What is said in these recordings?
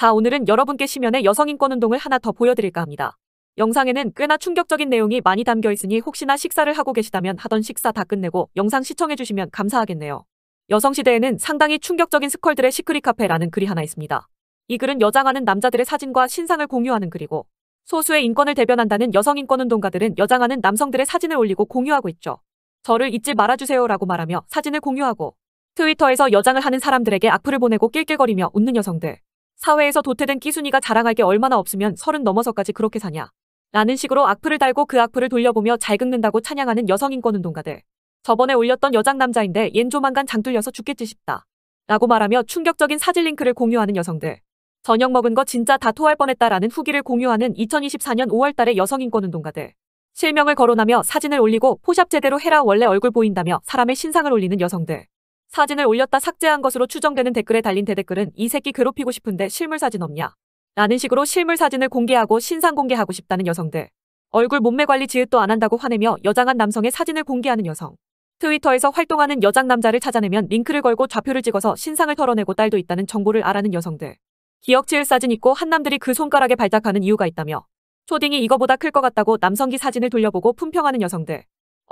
자, 오늘은 여러분께 시면의 여성인권운동을 하나 더 보여드릴까 합니다. 영상에는 꽤나 충격적인 내용이 많이 담겨 있으니 혹시나 식사를 하고 계시다면 하던 식사 다 끝내고 영상 시청해주시면 감사하겠네요. 여성시대에는 상당히 충격적인 스컬들의 시크릿 카페라는 글이 하나 있습니다. 이 글은 여장하는 남자들의 사진과 신상을 공유하는 글이고 소수의 인권을 대변한다는 여성인권운동가들은 여장하는 남성들의 사진을 올리고 공유하고 있죠. 저를 잊지 말아주세요 라고 말하며 사진을 공유하고 트위터에서 여장을 하는 사람들에게 악플을 보내고 낄낄거리며 웃는 여성들. 사회에서 도태된 끼순이가 자랑할 게 얼마나 없으면 서른 넘어서까지 그렇게 사냐. 라는 식으로 악플을 달고 그 악플을 돌려보며 잘 긁는다고 찬양하는 여성인권운동가들. 저번에 올렸던 여장 남자인데 옌 조만간 장 뚫려서 죽겠지 싶다. 라고 말하며 충격적인 사진 링크를 공유하는 여성들. 저녁 먹은 거 진짜 다 토할 뻔했다라는 후기를 공유하는 2024년 5월달의 여성인권운동가들. 실명을 거론하며 사진을 올리고 포샵 제대로 해라 원래 얼굴 보인다며 사람의 신상을 올리는 여성들. 사진을 올렸다 삭제한 것으로 추정되는 댓글에 달린 대댓글은 이 새끼 괴롭히고 싶은데 실물 사진 없냐? 라는 식으로 실물 사진을 공개하고 신상 공개하고 싶다는 여성들. 얼굴 몸매 관리 지읒도 안 한다고 화내며 여장한 남성의 사진을 공개하는 여성. 트위터에서 활동하는 여장 남자를 찾아내면 링크를 걸고 좌표를 찍어서 신상을 털어내고 딸도 있다는 정보를 알아는 여성들. 기억지을 사진 있고 한남들이 그 손가락에 발작하는 이유가 있다며 초딩이 이거보다 클 것 같다고 남성기 사진을 돌려보고 품평하는 여성들.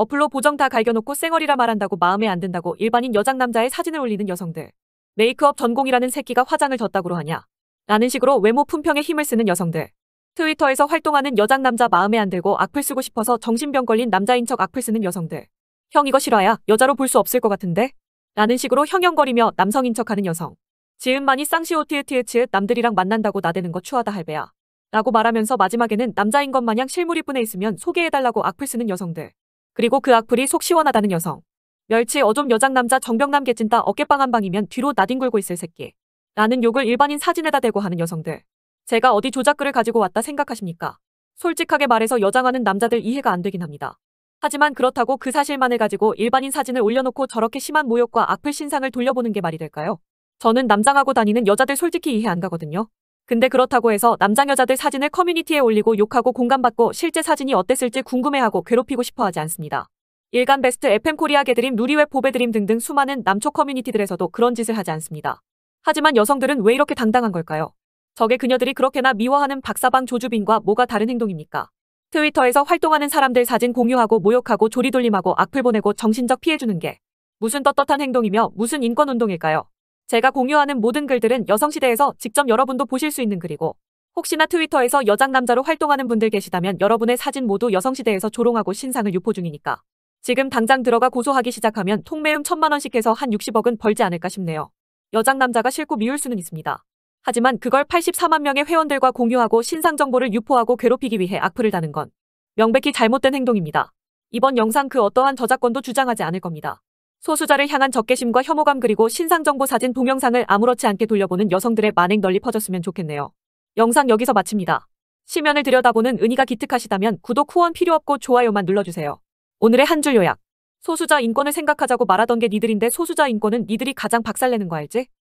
어플로 보정 다 갈겨놓고 쌩얼이라 말한다고 마음에 안 든다고 일반인 여장 남자의 사진을 올리는 여성들. 메이크업 전공이라는 새끼가 화장을 졌다고 하냐. 라는 식으로 외모 품평에 힘을 쓰는 여성들. 트위터에서 활동하는 여장 남자 마음에 안 들고 악플 쓰고 싶어서 정신병 걸린 남자인 척 악플 쓰는 여성들. 형 이거 싫어야 여자로 볼 수 없을 것 같은데? 라는 식으로 형형거리며 남성인 척하는 여성. 지은만이 쌍시오티에티에츠 남들이랑 만난다고 나대는 거 추하다 할배야. 라고 말하면서 마지막에는 남자인 것 마냥 실물이 뿐에 있으면 소개해달라고 악플 쓰는 여성들. 그리고 그 악플이 속 시원하다는 여성. 멸치 어좀 여장 남자 정병남 개찐다 어깨빵 한 방이면 뒤로 나뒹굴고 있을 새끼. 라는 욕을 일반인 사진에다 대고 하는 여성들. 제가 어디 조작글을 가지고 왔다 생각하십니까? 솔직하게 말해서 여장하는 남자들 이해가 안 되긴 합니다. 하지만 그렇다고 그 사실만을 가지고 일반인 사진을 올려놓고 저렇게 심한 모욕과 악플 신상을 돌려보는 게 말이 될까요? 저는 남장하고 다니는 여자들 솔직히 이해 안 가거든요. 근데 그렇다고 해서 남장 여자들 사진을 커뮤니티에 올리고 욕하고 공감받고 실제 사진이 어땠을지 궁금해하고 괴롭히고 싶어하지 않습니다. 일간 베스트 FM 코리아 개드림 누리웹 보배드림 등등 수많은 남초 커뮤니티들에서도 그런 짓을 하지 않습니다. 하지만 여성들은 왜 이렇게 당당한 걸까요? 저게 그녀들이 그렇게나 미워하는 박사방 조주빈과 뭐가 다른 행동입니까? 트위터에서 활동하는 사람들 사진 공유하고 모욕하고 조리돌림하고 악플 보내고 정신적 피해주는 게 무슨 떳떳한 행동이며 무슨 인권운동일까요? 제가 공유하는 모든 글들은 여성시대에서 직접 여러분도 보실 수 있는 글이고 혹시나 트위터에서 여장 남자로 활동하는 분들 계시다면 여러분의 사진 모두 여성시대에서 조롱하고 신상을 유포 중이니까 지금 당장 들어가 고소하기 시작하면 통매음 천만 원씩 해서 한 60억은 벌지 않을까 싶네요. 여장 남자가 싫고 미울 수는 있습니다. 하지만 그걸 84만 명의 회원들과 공유하고 신상 정보를 유포하고 괴롭히기 위해 악플을 다는 건 명백히 잘못된 행동입니다. 이번 영상 그 어떠한 저작권도 주장하지 않을 겁니다. 소수자를 향한 적개심과 혐오감 그리고 신상정보 사진 동영상을 아무렇지 않게 돌려보는 여성들의 만행 널리 퍼졌으면 좋겠네요. 영상 여기서 마칩니다. 시면을 들여다보는 은희가 기특하시다면 구독 후원 필요 없고 좋아요만 눌러주세요. 오늘의 한 줄 요약. 소수자 인권을 생각하자고 말하던 게 니들인데 소수자 인권은 니들이 가장 박살내는 거 알지?